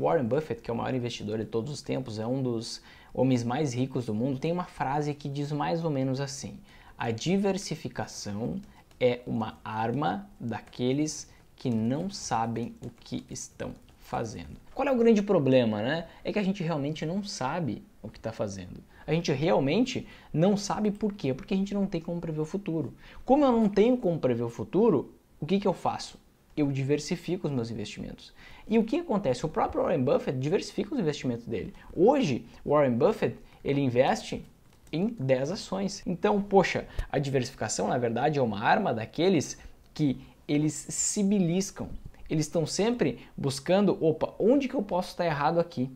Warren Buffett, que é o maior investidor de todos os tempos, é um dos homens mais ricos do mundo, tem uma frase que diz mais ou menos assim: A diversificação é uma arma daqueles que não sabem o que estão fazendo. Qual é o grande problema, né? É que a gente realmente não sabe o que está fazendo. A gente realmente não sabe por quê, porque a gente não tem como prever o futuro. Como eu não tenho como prever o futuro, o que, que eu faço? eu diversifico os meus investimentos. E o que acontece? O próprio Warren Buffett diversifica os investimentos dele. Hoje, o Warren Buffett, ele investe em 10 ações. Então, poxa, a diversificação, na verdade, é uma arma daqueles que eles se beliscam. Eles estão sempre buscando, opa, onde que eu posso estar errado aqui?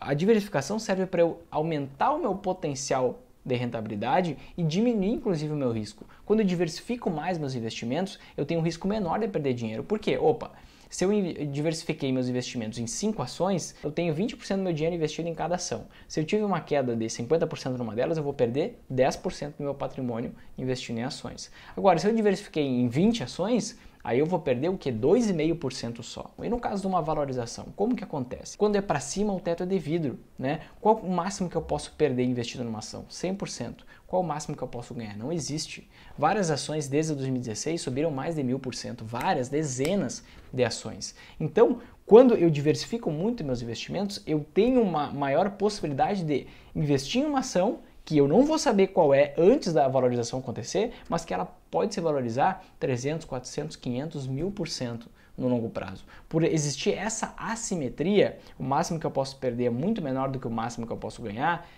A diversificação serve para eu aumentar o meu potencial de rentabilidade e diminuir inclusive o meu risco. Quando eu diversifico mais meus investimentos, eu tenho um risco menor de perder dinheiro. Por quê? Opa, se eu diversifiquei meus investimentos em 5 ações, eu tenho 20% do meu dinheiro investido em cada ação. Se eu tive uma queda de 50% numa delas, eu vou perder 10% do meu patrimônio investido em ações. Agora, se eu diversifiquei em 20 ações, Aí eu vou perder o que? 2,5% só. E no caso de uma valorização, como que acontece? Quando é para cima, o teto é de vidro, né? Qual o máximo que eu posso perder investido numa ação? 100%. Qual o máximo que eu posso ganhar? Não existe. Várias ações desde 2016 subiram mais de 1000%, várias dezenas de ações. Então, quando eu diversifico muito meus investimentos, eu tenho uma maior possibilidade de investir em uma ação que eu não vou saber qual é antes da valorização acontecer, mas que ela pode se valorizar 300, 400, 500, mil por cento no longo prazo. Por existir essa assimetria, o máximo que eu posso perder é muito menor do que o máximo que eu posso ganhar.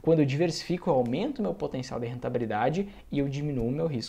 Quando eu diversifico, eu aumento meu potencial de rentabilidade e eu diminuo meu risco.